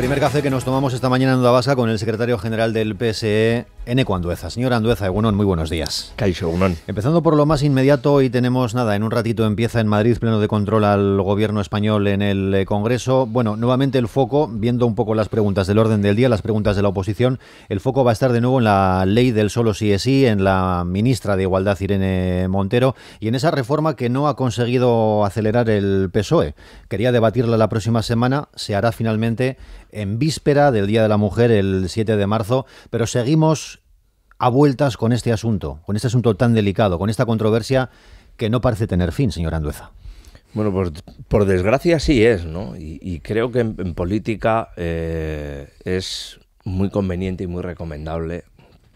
Primer café que nos tomamos esta mañana en Udavasca con el secretario general del PSE, N. Andueza. Señor Andueza, Egunon, muy buenos días. Caixo, Empezando por lo más inmediato, hoy tenemos nada, en un ratito empieza en Madrid pleno de control al gobierno español en el eh, Congreso. Bueno, nuevamente el foco, viendo un poco las preguntas del orden del día, las preguntas de la oposición, el foco va a estar de nuevo en la ley del solo sí es sí, en la ministra de Igualdad, Irene Montero, y en esa reforma que no ha conseguido acelerar el PSOE. Quería debatirla la próxima semana, se hará finalmente en víspera del Día de la Mujer, el 7 de marzo, pero seguimos a vueltas con este asunto, con este asunto tan delicado, con esta controversia que no parece tener fin, señor Andueza. Bueno, pues por desgracia sí es, ¿no? Y, creo que en, política eh, es muy conveniente y muy recomendable,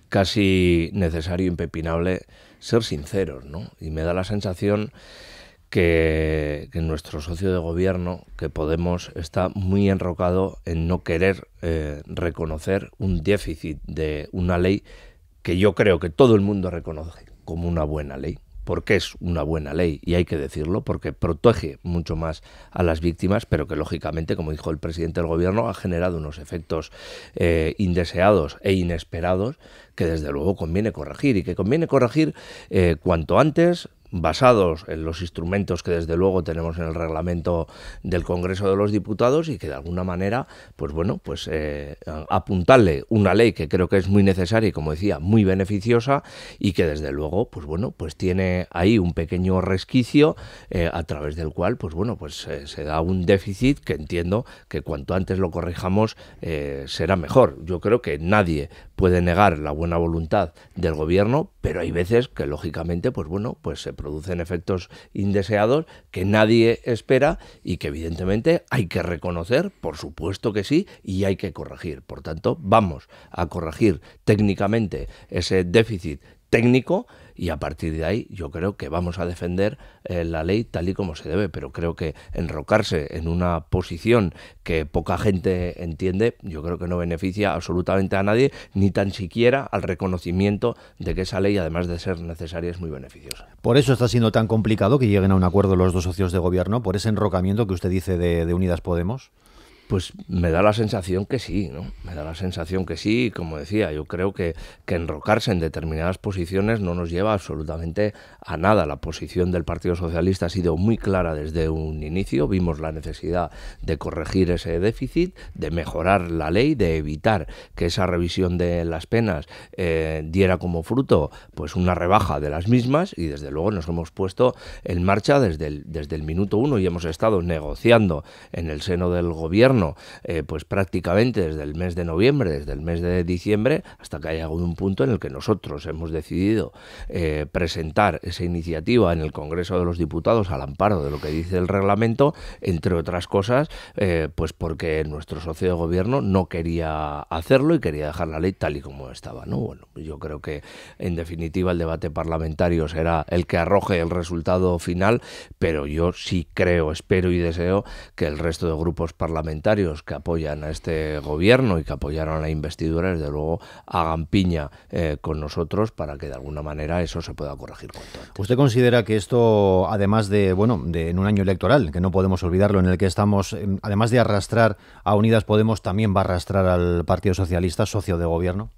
casi necesario, e impepinable, ser sinceros, ¿no? Y me da la sensación que, nuestro socio de gobierno, que Podemos, está muy enrocado en no querer eh, reconocer un déficit de una ley que yo creo que todo el mundo reconoce como una buena ley, porque es una buena ley y hay que decirlo, porque protege mucho más a las víctimas, pero que lógicamente, como dijo el presidente del gobierno, ha generado unos efectos eh, indeseados e inesperados que desde luego conviene corregir y que conviene corregir eh, cuanto antes, basados en los instrumentos que desde luego tenemos en el reglamento del Congreso de los Diputados y que de alguna manera, pues bueno, pues eh, apuntarle una ley que creo que es muy necesaria y como decía, muy beneficiosa y que desde luego, pues bueno, pues tiene ahí un pequeño resquicio eh, a través del cual, pues bueno, pues eh, se da un déficit que entiendo que cuanto antes lo corrijamos será mejor. Yo creo que nadie puede negar la buena voluntad del gobierno, pero hay veces que lógicamente, pues bueno, pues se producen efectos indeseados que nadie espera y que evidentemente hay que reconocer, por supuesto que sí, y hay que corregir. Por tanto, vamos a corregir técnicamente ese déficit técnico y a partir de ahí yo creo que vamos a defender eh, la ley tal y como se debe, pero creo que enrocarse en una posición que poca gente entiende, yo creo que no beneficia absolutamente a nadie, ni tan siquiera al reconocimiento de que esa ley, además de ser necesaria, es muy beneficiosa. Por eso está siendo tan complicado que lleguen a un acuerdo los dos socios de gobierno, por ese enrocamiento que usted dice de, de Unidas Podemos. Pues me da la sensación que sí, ¿no? Me da la sensación que sí, como decía, yo creo que, que enrocarse en determinadas posiciones no nos lleva absolutamente a nada. La posición del Partido Socialista ha sido muy clara desde un inicio, vimos la necesidad de corregir ese déficit, de mejorar la ley, de evitar que esa revisión de las penas eh, diera como fruto pues una rebaja de las mismas y desde luego nos hemos puesto en marcha desde desde el minuto uno y hemos estado negociando en el seno del gobierno eh, pues prácticamente desde el mes de noviembre, desde el mes de diciembre, hasta que haya un punto en el que nosotros hemos decidido eh, presentar esa iniciativa en el Congreso de los Diputados al amparo de lo que dice el reglamento, entre otras cosas, eh, pues porque nuestro socio de gobierno no quería hacerlo y quería dejar la ley tal y como estaba. ¿no? Bueno, yo creo que en definitiva el debate parlamentario será el que arroje el resultado final, pero yo sí creo, espero y deseo que el resto de grupos parlamentarios que apoyan a este gobierno y que apoyaron a la investidura, desde luego, hagan piña eh, con nosotros para que de alguna manera eso se pueda corregir. ¿Usted considera que esto, además de, bueno, de en un año electoral, que no podemos olvidarlo, en el que estamos, además de arrastrar a Unidas Podemos, también va a arrastrar al Partido Socialista, socio de gobierno?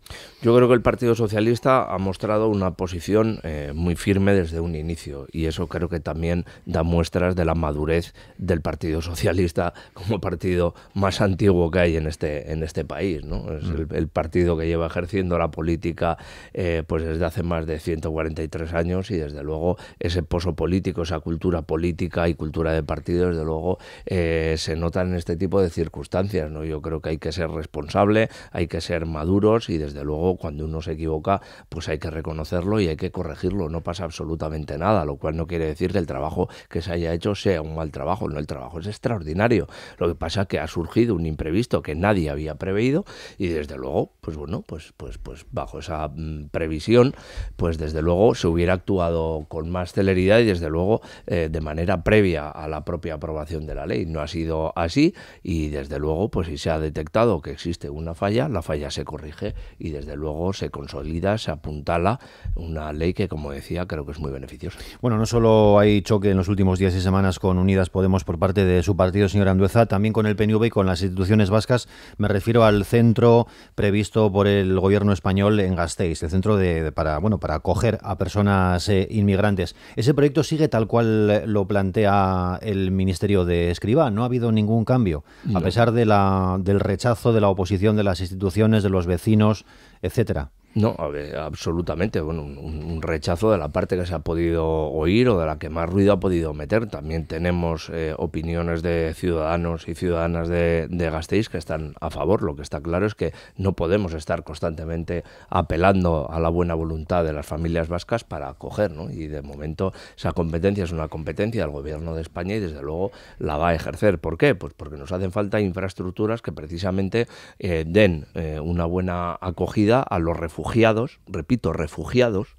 Yo creo que el Partido Socialista ha mostrado una posición eh, muy firme desde un inicio y eso creo que también da muestras de la madurez del Partido Socialista como partido más antiguo que hay en este, en este país. Es mm. el, partido que lleva ejerciendo la política eh, pues desde hace más de 143 años y desde luego ese pozo político, esa cultura política y cultura de partido, desde luego eh, se nota en este tipo de circunstancias. ¿no? Yo creo que hay que ser responsable, hay que ser maduros y desde luego cuando uno se equivoca pues hay que reconocerlo y hay que corregirlo. No pasa absolutamente nada, lo cual no quiere decir que el trabajo que se haya hecho sea un mal trabajo. No, el trabajo es extraordinario. Lo que pasa que surgido un imprevisto que nadie había preveído y desde luego, pues bueno, pues, pues, pues bajo esa mm, previsión, pues desde luego se hubiera actuado con más celeridad y desde luego eh, de manera previa a la propia aprobación de la ley. No ha sido así y desde luego, pues si se ha detectado que existe una falla, la falla se corrige y desde luego se consolida, se apuntala una ley que, como decía, creo que es muy beneficiosa. Bueno, no solo hay choque en los últimos días y semanas con Unidas Podemos por parte de su partido, señor Andueza, también con el y con las instituciones vascas. Me refiero al centro previsto por el gobierno español en Gasteiz, el centro de, para, bueno, para acoger a personas eh, inmigrantes. Ese proyecto sigue tal cual lo plantea el Ministerio de Escribá. No ha habido ningún cambio, a pesar de la, del rechazo de la oposición de las instituciones, de los vecinos, etcétera. No, absolutamente. Bueno, un, rechazo de la parte que se ha podido oír o de la que más ruido ha podido meter. También tenemos eh, opiniones de ciudadanos y ciudadanas de, de Gasteiz que están a favor. Lo que está claro es que no podemos estar constantemente apelando a la buena voluntad de las familias vascas para acoger, ¿no? Y de momento esa competencia es una competencia del Gobierno de España y desde luego la va a ejercer. ¿Por qué? Pues porque nos hacen falta infraestructuras que precisamente eh, den eh, una buena acogida a los refugiados refugiados, repito, refugiados,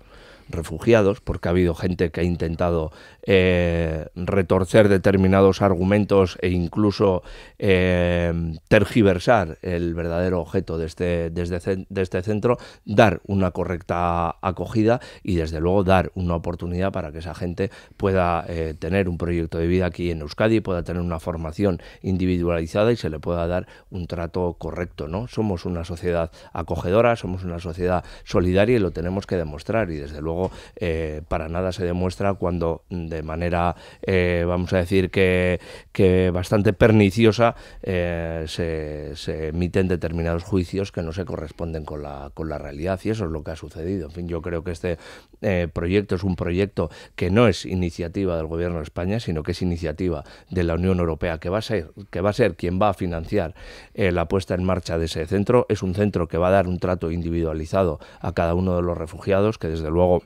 refugiados, porque ha habido gente que ha intentado eh, retorcer determinados argumentos e incluso eh, tergiversar el verdadero objeto de este, desde, este, este centro, dar una correcta acogida y desde luego dar una oportunidad para que esa gente pueda eh, tener un proyecto de vida aquí en Euskadi, pueda tener una formación individualizada y se le pueda dar un trato correcto. ¿no? Somos una sociedad acogedora, somos una sociedad solidaria y lo tenemos que demostrar y desde luego eh, para nada se demuestra cuando de manera, eh, vamos a decir que, que bastante perniciosa, eh, se, emiten determinados juicios que no se corresponden con la, con la realidad y eso es lo que ha sucedido. En fin, yo creo que este eh, proyecto es un proyecto que no es iniciativa del Gobierno de España, sino que es iniciativa de la Unión Europea, que va a ser, que va a ser quien va a financiar eh, la puesta en marcha de ese centro. Es un centro que va a dar un trato individualizado a cada uno de los refugiados, que desde luego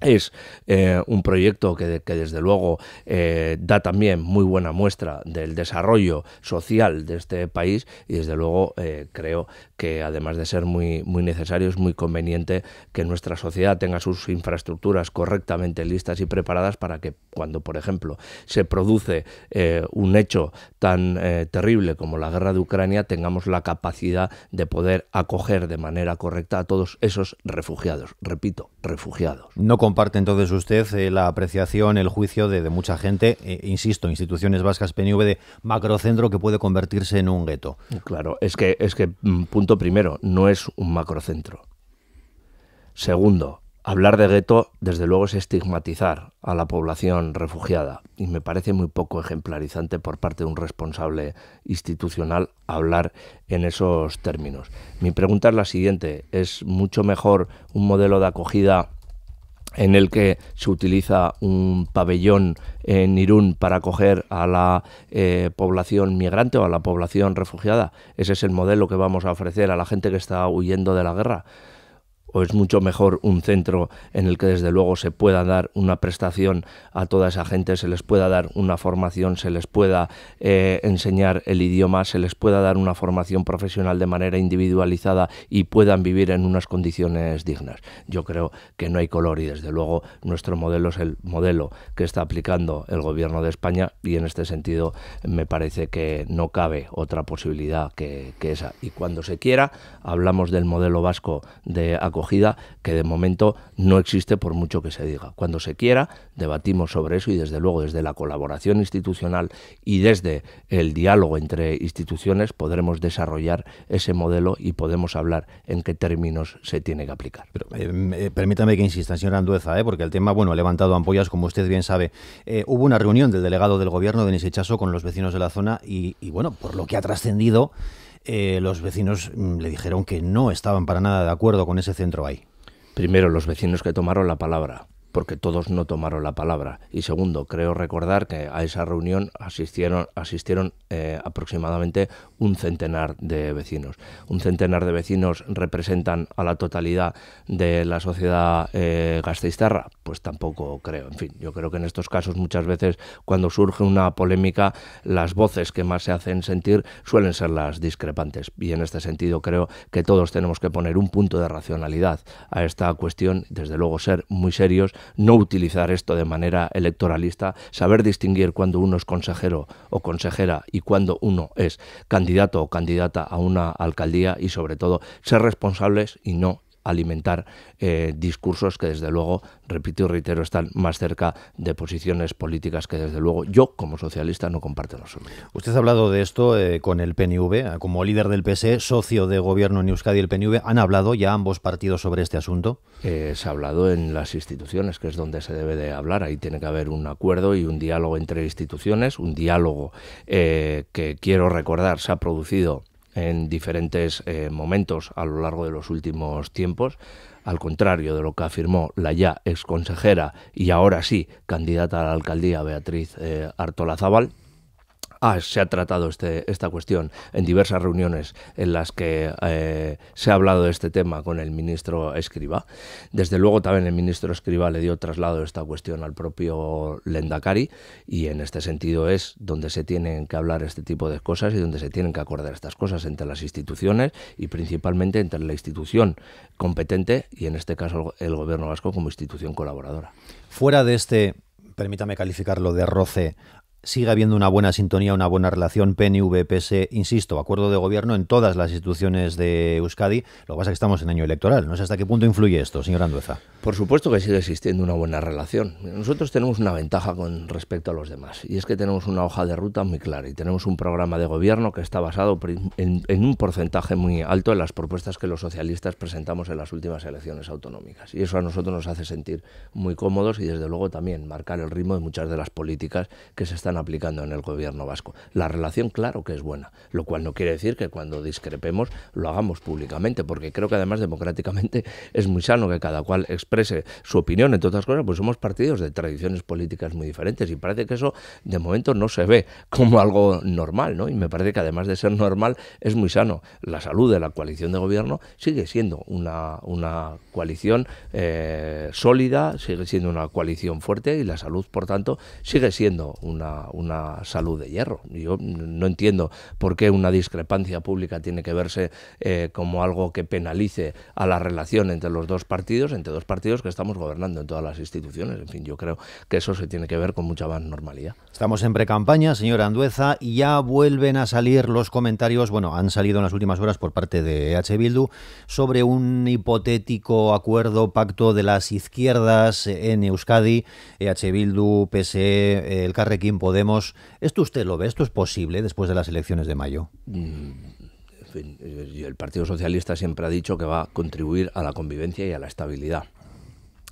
es eh, un proyecto que, desde luego eh, da también muy buena muestra del desarrollo social de este país y desde luego eh, creo que además de ser muy, muy necesario es muy conveniente que nuestra sociedad tenga sus infraestructuras correctamente listas y preparadas para que cuando por ejemplo se produce un hecho tan terrible como la guerra de Ucrania tengamos la capacidad de poder acoger de manera correcta a todos esos refugiados. Repito, refugiados comparte entonces usted eh, la apreciación, el juicio de, mucha gente, eh, insisto, instituciones vascas PNV de macrocentro que puede convertirse en un gueto. Claro, es que, es que, mm, punto primero, no es un macrocentro. Segundo, hablar de gueto, desde luego, es estigmatizar a la población refugiada. Y me parece muy poco ejemplarizante por parte de un responsable institucional hablar en esos términos. Mi pregunta es la siguiente. ¿Es mucho mejor un modelo de acogida en el que se utiliza un pabellón en Irún para acoger a la eh, población migrante o a la población refugiada. Ese es el modelo que vamos a ofrecer a la gente que está huyendo de la guerra o es mucho mejor un centro en el que desde luego se pueda dar una prestación a toda esa gente, se les pueda dar una formación, se les pueda eh, enseñar el idioma, se les pueda dar una formación profesional de manera individualizada y puedan vivir en unas condiciones dignas. Yo creo que no hay color y desde luego nuestro modelo es el modelo que está aplicando el gobierno de España y en este sentido me parece que no cabe otra posibilidad que, que esa. Y cuando se quiera, hablamos del modelo vasco de que de momento no existe por mucho que se diga. Cuando se quiera, debatimos sobre eso y desde luego desde la colaboración institucional y desde el diálogo entre instituciones podremos desarrollar ese modelo y podemos hablar en qué términos se tiene que aplicar. Eh, eh, permítame que insista, señor Andueza, eh, porque el tema, bueno, ha levantado ampollas, como usted bien sabe. hubo una reunión del delegado del gobierno, Denis Echaso, con los vecinos de la zona y, y bueno, por lo que ha trascendido, eh, los vecinos mm, le dijeron que no estaban para nada de acuerdo con ese centro ahí. Primero, los vecinos que tomaron la palabra porque todos no tomaron la palabra. Y segundo, creo recordar que a esa reunión asistieron, asistieron eh, aproximadamente un centenar de vecinos. Un centenar de vecinos representan a la totalidad de la sociedad eh, pues tampoco creo. En fin, yo creo que en estos casos muchas veces cuando surge una polémica, las voces que más se hacen sentir suelen ser las discrepantes. Y en este sentido creo que todos tenemos que poner un punto de racionalidad a esta cuestión, desde luego ser muy serios no utilizar esto de manera electoralista, saber distinguir cuando uno es consejero o consejera y cuando uno es candidato o candidata a una alcaldía y sobre todo ser responsables y no alimentar eh, discursos que desde luego, repito y reitero, están más cerca de posiciones políticas que desde luego yo como socialista no comparto en absoluto. Usted ha hablado de esto eh, con el PNV, como líder del PSE, socio de gobierno en Euskadi y el PNV, ¿han hablado ya ambos partidos sobre este asunto? Eh, se ha hablado en las instituciones, que es donde se debe de hablar, ahí tiene que haber un acuerdo y un diálogo entre instituciones, un diálogo que quiero recordar se ha producido en diferentes eh, momentos a lo largo de los últimos tiempos, al contrario de lo que afirmó la ya consejera y ahora sí candidata a la alcaldía Beatriz eh, Artola Ah, se ha tratado este, esta cuestión en diversas reuniones en las que eh, se ha hablado de este tema con el ministro Escriba. Desde luego también el ministro Escriba le dio traslado esta cuestión al propio Lendakari y en este sentido es donde se tienen que hablar este tipo de cosas y donde se tienen que acordar estas cosas entre las instituciones y principalmente entre la institución competente y en este caso el gobierno vasco como institución colaboradora. Fuera de este permítame calificarlo de roce siga habiendo una buena sintonía, una buena relación PNV-PS, insisto, acuerdo de gobierno en todas las instituciones de Euskadi. Lo que pasa es que estamos en año electoral. No sé hasta qué punto influye esto, señor Andueza. Por supuesto que sigue existiendo una buena relación. Nosotros tenemos una ventaja con respecto a los demás y es que tenemos una hoja de ruta muy clara y tenemos un programa de gobierno que está basado en, un porcentaje muy alto de las propuestas que los socialistas presentamos en las últimas elecciones autonómicas. Y eso a nosotros nos hace sentir muy cómodos y desde luego también marcar el ritmo de muchas de las políticas que se están aplicando en el gobierno vasco. La relación claro que es buena, lo cual no quiere decir que cuando discrepemos lo hagamos públicamente, porque creo que además democráticamente es muy sano que cada cual exprese su opinión, en todas cosas, pues somos partidos de tradiciones políticas muy diferentes y parece que eso de momento no se ve como algo normal, ¿no? Y me parece que además de ser normal es muy sano. La salud de la coalición de gobierno sigue siendo una, una coalición eh, sólida, sigue siendo una coalición fuerte y la salud, por tanto, sigue siendo una, una salud de hierro. Yo no entiendo por qué una discrepancia pública tiene que verse eh, como algo que penalice a la relación entre los dos partidos, entre dos partidos que estamos gobernando en todas las instituciones. En fin, yo creo que eso se tiene que ver con mucha más normalidad. Estamos en precampaña, señora Andueza, y ya vuelven a salir los comentarios, bueno, han salido en las últimas horas por parte de H. Bildu, sobre un hipotético acuerdo, pacto de las izquierdas en Euskadi, H. Bildu, PSE, el Carrequín Podemos. ¿Esto usted lo ve? ¿Esto es posible después de las elecciones de mayo? Mm, el Partido Socialista siempre ha dicho que va a contribuir a la convivencia y a la estabilidad.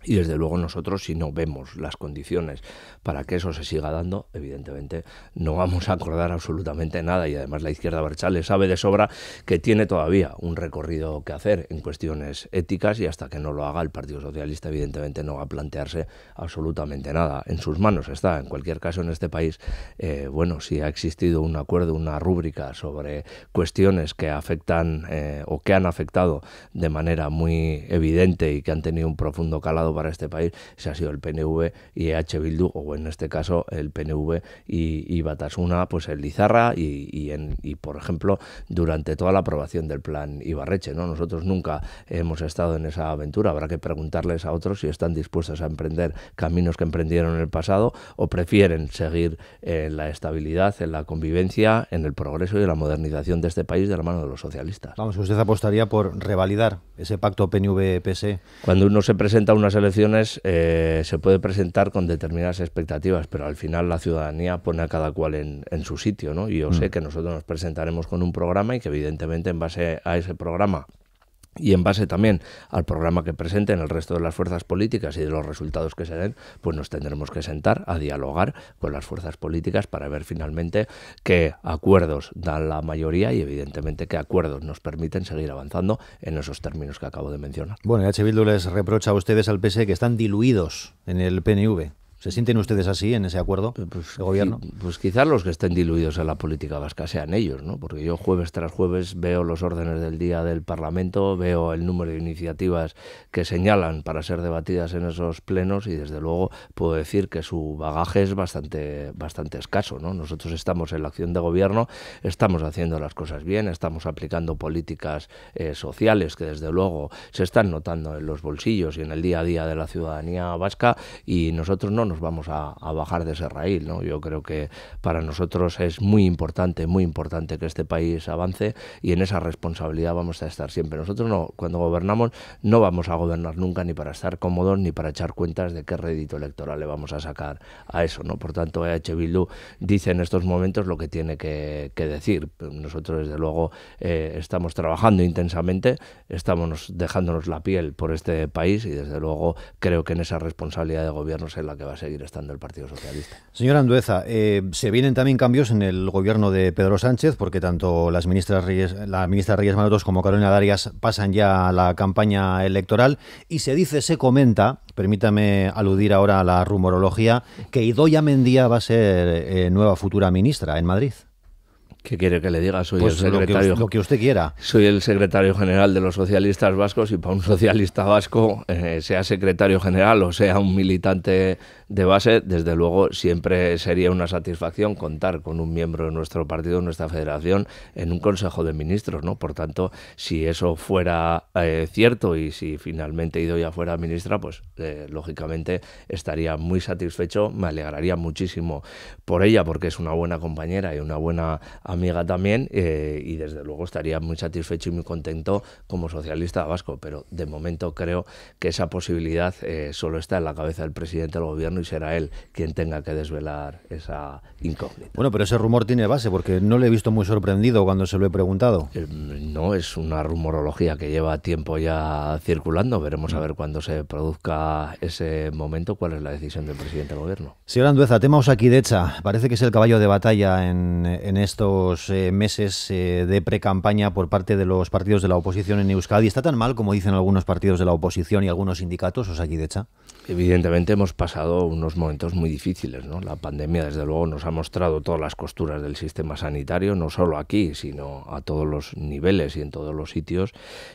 Y desde luego nosotros si no vemos las condiciones para que eso se siga dando, evidentemente no vamos a acordar absolutamente nada y además la izquierda Barchale sabe de sobra que tiene todavía un recorrido que hacer en cuestiones éticas y hasta que no lo haga el Partido Socialista evidentemente no va a plantearse absolutamente nada. En sus manos está. En cualquier caso en este país, eh, bueno, si ha existido un acuerdo, una rúbrica sobre cuestiones que afectan eh, o que han afectado de manera muy evidente y que han tenido un profundo calado para este país, se ha sido el PNV y EH Bildu, o en este caso el PNV y, Batasuna, pues el Lizarra y, en, por ejemplo, durante toda la aprobación del plan Ibarreche. ¿no? Nosotros nunca hemos estado en esa aventura, habrá que preguntarles a otros si están dispuestos a emprender caminos que emprendieron en el pasado o prefieren seguir en la estabilidad, en la convivencia, en el progreso y en la modernización de este país de la mano de los socialistas. Vamos, usted apostaría por revalidar ese pacto pnv e. Cuando uno se presenta a elecciones eh, se puede presentar con determinadas expectativas, pero al final la ciudadanía pone a cada cual en, su sitio, ¿no? Y yo mm. sé que nosotros nos presentaremos con un programa y que evidentemente en base a ese programa y en base también al programa que presenten el resto de las fuerzas políticas y de los resultados que se den, pues nos tendremos que sentar a dialogar con las fuerzas políticas para ver finalmente qué acuerdos dan la mayoría y evidentemente qué acuerdos nos permiten seguir avanzando en esos términos que acabo de mencionar. Bueno, H. Bildu les reprocha a ustedes al PS e que están diluidos en el PNV. ¿Se sienten ustedes así en ese acuerdo pues, de gobierno? Pues, quizás los que estén diluidos en la política vasca sean ellos, ¿no? Porque yo jueves tras jueves veo los órdenes del día del Parlamento, veo el número de iniciativas que señalan para ser debatidas en esos plenos y desde luego puedo decir que su bagaje es bastante, bastante escaso, ¿no? Nosotros estamos en la acción de gobierno, estamos haciendo las cosas bien, estamos aplicando políticas eh, sociales que desde luego se están notando en los bolsillos y en el día a día de la ciudadanía vasca y nosotros no nos vamos a, bajar de ese raíz, ¿no? Yo creo que para nosotros es muy importante, muy importante que este país avance y en esa responsabilidad vamos a estar siempre. Nosotros no, cuando gobernamos no vamos a gobernar nunca ni para estar cómodos ni para echar cuentas de qué rédito electoral le vamos a sacar a eso. ¿no? Por tanto, EH Bildu dice en estos momentos lo que tiene que, decir. Nosotros, desde luego, eh, estamos trabajando intensamente, estamos dejándonos la piel por este país y, desde luego, creo que en esa responsabilidad de gobierno es en la que va seguir estando el Partido Socialista. Señora Andueza, eh, se vienen también cambios en el gobierno de Pedro Sánchez, porque tanto las ministras Reyes, la ministra Reyes Marotos como Carolina Darias pasan ya a la campaña electoral y se dice, se comenta, permítame aludir ahora a la rumorología, que Idoya Mendía va a ser eh, nueva futura ministra en Madrid. ¿Qué quiere que le diga? Soy pues el secretario. Lo que, usted quiera. Soy el secretario general de los socialistas vascos y para un socialista vasco, eh, sea secretario general o sea un militante de base, desde luego siempre sería una satisfacción contar con un miembro de nuestro partido, de nuestra federación, en un consejo de ministros, ¿no? Por tanto, si eso fuera eh, cierto y si finalmente ya fuera ministra, pues eh, lógicamente estaría muy satisfecho, me alegraría muchísimo por ella porque es una buena compañera y una buena amiga también, eh, y desde luego estaría muy satisfecho y muy contento como socialista vasco, pero de momento creo que esa posibilidad eh, solo está en la cabeza del presidente del gobierno y será él quien tenga que desvelar esa incógnita. Bueno, pero ese rumor tiene base, porque no le he visto muy sorprendido cuando se lo he preguntado. Eh, no, es una rumorología que lleva tiempo ya circulando, veremos a mm. ver cuándo se produzca ese momento, cuál es la decisión del presidente del gobierno. Señor Andueza, tema hecha. parece que es el caballo de batalla en, en esto eh, meses eh, de pre-campaña por parte de los partidos de la oposición en Euskadi está tan mal como dicen algunos partidos de la oposición y algunos sindicatos, aquí Decha? Evidentemente hemos pasado unos momentos muy difíciles, ¿no? La pandemia, desde luego, nos ha mostrado todas las costuras del sistema sanitario, no solo aquí, sino a todos los niveles y en todos los sitios.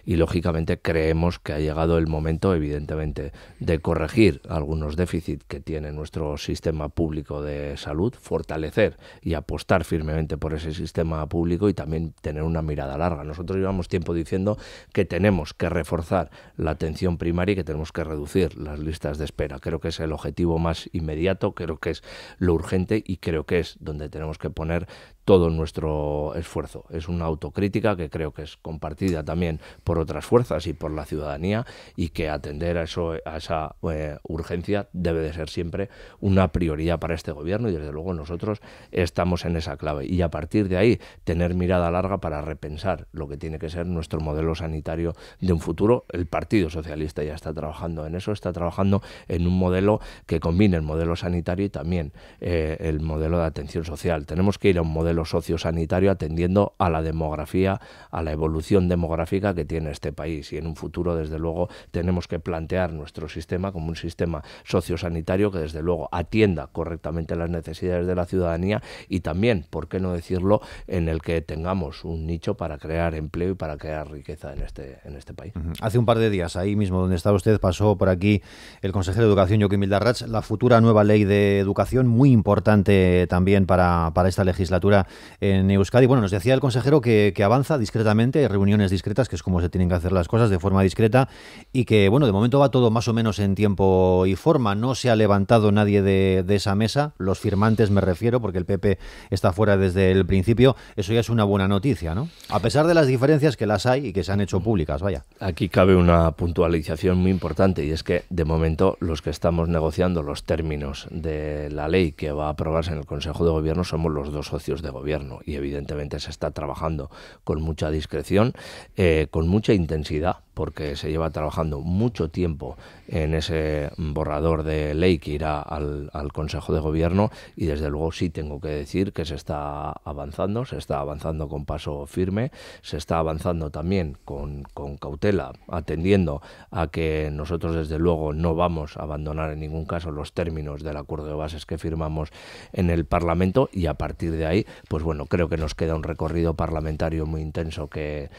Y lógicamente creemos que ha llegado el momento, evidentemente, de corregir algunos déficits que tiene nuestro sistema público de salud, fortalecer y apostar firmemente por ese sistema público y también tener una mirada larga. Nosotros llevamos tiempo diciendo que tenemos que reforzar la atención primaria y que tenemos que reducir las listas de espera. Creo que es el objetivo más inmediato, creo que es lo urgente y creo que es donde tenemos que poner todo nuestro esfuerzo. Es una autocrítica que creo que es compartida también por otras fuerzas y por la ciudadanía y que atender a, eso, a esa eh, urgencia debe de ser siempre una prioridad para este gobierno y desde luego nosotros estamos en esa clave. Y a partir de ahí tener mirada larga para repensar lo que tiene que ser nuestro modelo sanitario de un futuro. El Partido Socialista ya está trabajando en eso, está trabajando en un modelo que combine el modelo sanitario y también eh, el modelo de atención social. Tenemos que ir a un modelo modelo sociosanitario atendiendo a la demografía, a la evolución demográfica que tiene este país. Y en un futuro, desde luego, tenemos que plantear nuestro sistema como un sistema sociosanitario que, desde luego, atienda correctamente las necesidades de la ciudadanía y también, por qué no decirlo, en el que tengamos un nicho para crear empleo y para crear riqueza en este, en este país. Hace un par de días, ahí mismo donde estaba usted, pasó por aquí el consejero de Educación, Joaquín Vildarrach, la futura nueva ley de educación, muy importante también para esta legislatura en Euskadi. Bueno, nos decía el consejero que, avanza discretamente, reuniones discretas, que es como se tienen que hacer las cosas de forma discreta, y que, bueno, de momento va todo más o menos en tiempo y forma. No se ha levantado nadie de, de esa mesa, los firmantes me refiero, porque el PP está fuera desde el principio. Eso ya es una buena noticia, ¿no? A pesar de las diferencias que las hay y que se han hecho públicas, vaya. Aquí cabe una puntualización muy importante, y es que, de momento, los que estamos negociando los términos de la ley que va a aprobarse en el Consejo de Gobierno somos los dos socios de gobierno y evidentemente se está trabajando con mucha discreción, eh, con mucha intensidad, porque se lleva trabajando mucho tiempo en ese borrador de ley que irá al, Consejo de Gobierno y desde luego sí tengo que decir que se está avanzando, se está avanzando con paso firme, se está avanzando también con, con cautela, atendiendo a que nosotros desde luego no vamos a abandonar en ningún caso los términos del acuerdo de bases que firmamos en el Parlamento y a partir de ahí, pues bueno, creo que nos queda un recorrido parlamentario muy intenso que,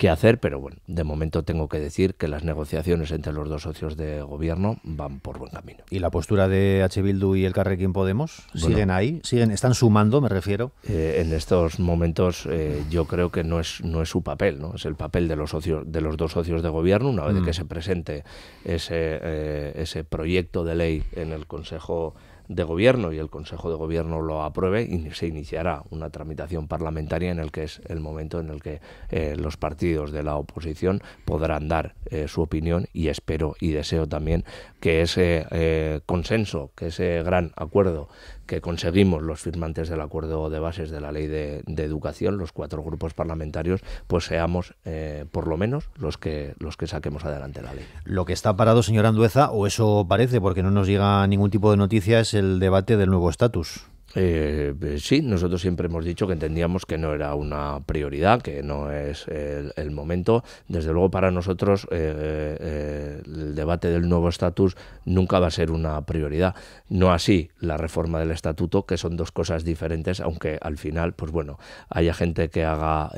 qué hacer, pero bueno, de momento tengo que decir que las negociaciones entre los dos socios de gobierno van por buen camino. ¿Y la postura de H. Bildu y el Carrequín Podemos? ¿Siguen ahí? ¿Siguen, ¿Están sumando, me refiero? Eh, en estos momentos eh, yo creo que no es, no es su papel, ¿no? es el papel de los, socios, de los dos socios de gobierno una vez mm. que se presente ese, eh, ese proyecto de ley en el Consejo de Gobierno y el Consejo de Gobierno lo apruebe y se iniciará una tramitación parlamentaria en el que es el momento en el que eh, los partidos de la oposición podrán dar eh, su opinión y espero y deseo también que ese eh, consenso, que ese gran acuerdo que conseguimos los firmantes del acuerdo de bases de la ley de, educación, los cuatro grupos parlamentarios, pues seamos por lo menos los que los que saquemos adelante la ley. Lo que está parado, señor Andueza, o eso parece, porque no nos llega ningún tipo de noticias el debate del nuevo estatus. Eh, eh, sí, nosotros siempre hemos dicho que entendíamos que no era una prioridad, que no es el, momento. Desde luego para nosotros eh, eh, el debate del nuevo estatus nunca va a ser una prioridad. No así la reforma del estatuto, que son dos cosas diferentes, aunque al final, pues bueno, haya gente que haga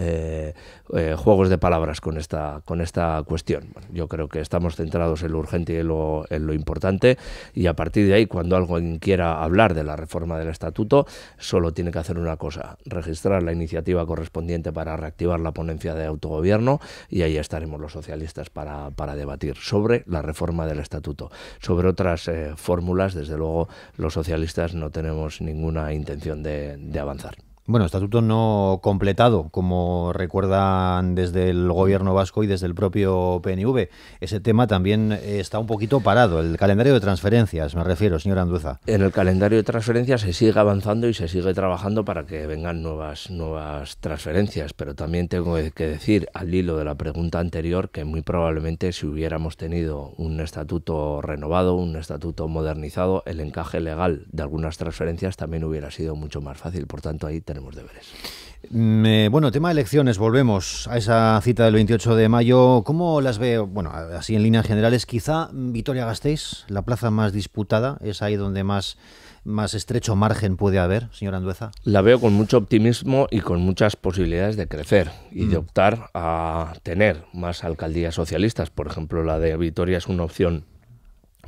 juegos de palabras con esta, con esta cuestión. yo creo que estamos centrados en lo urgente y en lo, en lo importante y a partir de ahí, cuando alguien quiera hablar de la reforma del estatuto, solo tiene que hacer una cosa, registrar la iniciativa correspondiente para reactivar la ponencia de autogobierno y ahí estaremos los socialistas para, debatir sobre la reforma del estatuto. Sobre otras eh, fórmulas, desde luego, los socialistas no tenemos ninguna intención de avanzar. Bueno, estatuto no completado, como recuerdan desde el gobierno vasco y desde el propio PNV. Ese tema también está un poquito parado. El calendario de transferencias, me refiero, señor Anduza. En el calendario de transferencias se sigue avanzando y se sigue trabajando para que vengan nuevas, nuevas transferencias. Pero también tengo que decir, al hilo de la pregunta anterior, que muy probablemente si hubiéramos tenido un estatuto renovado, un estatuto modernizado, el encaje legal de algunas transferencias también hubiera sido mucho más fácil. Por tanto, ahí tenemos deberes. Mm, eh, bueno, tema de elecciones, volvemos a esa cita del 28 de mayo. ¿Cómo las ve, bueno, así en líneas generales, quizá Vitoria Gasteiz, la plaza más disputada, es ahí donde más, más estrecho margen puede haber, señor Andueza? La veo con mucho optimismo y con muchas posibilidades de crecer y de mm. optar a tener más alcaldías socialistas. Por ejemplo, la de Vitoria es una opción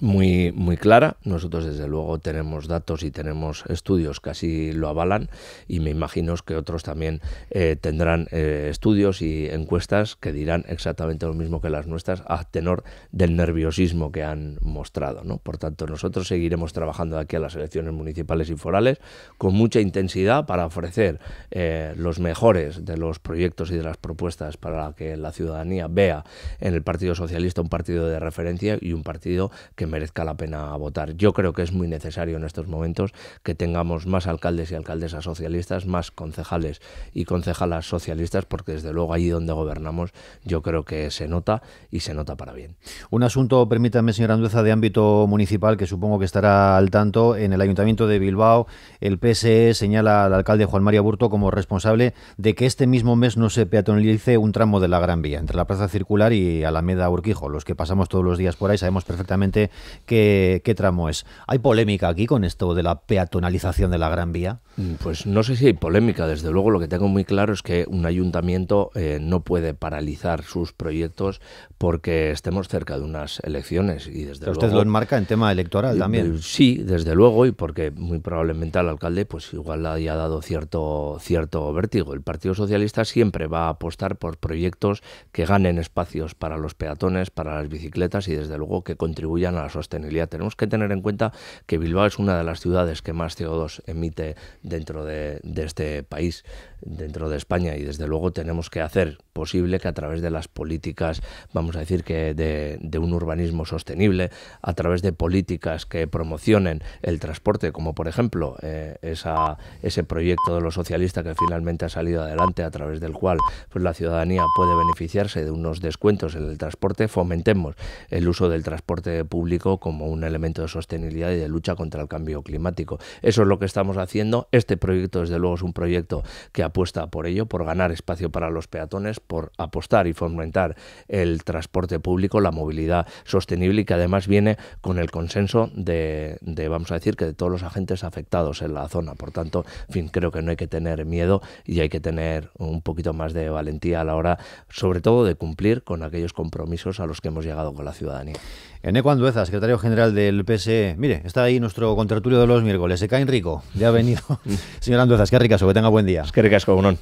muy, muy clara. Nosotros, desde luego, tenemos datos y tenemos estudios que así lo avalan y me imagino que otros también eh, tendrán eh, estudios y encuestas que dirán exactamente lo mismo que las nuestras a tenor del nerviosismo que han mostrado. ¿no? Por tanto, nosotros seguiremos trabajando aquí a las elecciones municipales y forales con mucha intensidad para ofrecer eh, los mejores de los proyectos y de las propuestas para que la ciudadanía vea en el Partido Socialista un partido de referencia y un partido que merezca la pena votar. Yo creo que es muy necesario en estos momentos que tengamos más alcaldes y alcaldesas socialistas, más concejales y concejalas socialistas, porque desde luego allí donde gobernamos yo creo que se nota y se nota para bien. Un asunto, permítame, señora Andueza, de ámbito municipal que supongo que estará al tanto. En el Ayuntamiento de Bilbao, el PSE señala al alcalde Juan María Burto como responsable de que este mismo mes no se peatonalice un tramo de la Gran Vía, entre la Plaza Circular y Alameda Urquijo. Los que pasamos todos los días por ahí sabemos perfectamente qué, tramo es. ¿Hay polémica aquí con esto de la peatonalización de la Gran Vía? Mm, pues no sé si hay polémica. Desde luego lo que tengo muy claro es que un ayuntamiento eh, no puede paralizar sus proyectos porque estemos cerca de unas elecciones. Y desde luego, usted lo enmarca en tema electoral también. Eh, sí, desde luego, y porque muy probablemente al alcalde pues igual le haya dado cierto, cierto vértigo. El Partido Socialista siempre va a apostar por proyectos que ganen espacios para los peatones, para las bicicletas y desde luego que contribuyan a la sostenibilidad. Tenemos que tener en cuenta que Bilbao es una de las ciudades que más CO2 emite dentro de, de este país, dentro de España, y desde luego tenemos que hacer posible que a través de las políticas, vamos a decir que de, un urbanismo sostenible, a través de políticas que promocionen el transporte, como por ejemplo eh, ese proyecto de los socialistas que finalmente ha salido adelante, a través del cual pues, la ciudadanía puede beneficiarse de unos descuentos en el transporte, fomentemos el uso del transporte público como un elemento de sostenibilidad y de lucha contra el cambio climático. Eso es lo que estamos haciendo. Este proyecto, desde luego, es un proyecto que apuesta por ello, por ganar espacio para los peatones, por apostar y fomentar el transporte público, la movilidad sostenible y que además viene con el consenso de, vamos a decir, que de todos los agentes afectados en la zona. Por tanto, fin, creo que no hay que tener miedo y hay que tener un poquito más de valentía a la hora, sobre todo, de cumplir con aquellos compromisos a los que hemos llegado con la ciudadanía. Eneco Andueza, secretario general del PSE. Mire, está ahí nuestro contraturio de los miércoles. Se en rico. Ya ha venido. Señor Andueza, qué ricaso, que tenga buen día. Es que ricasco, Unón.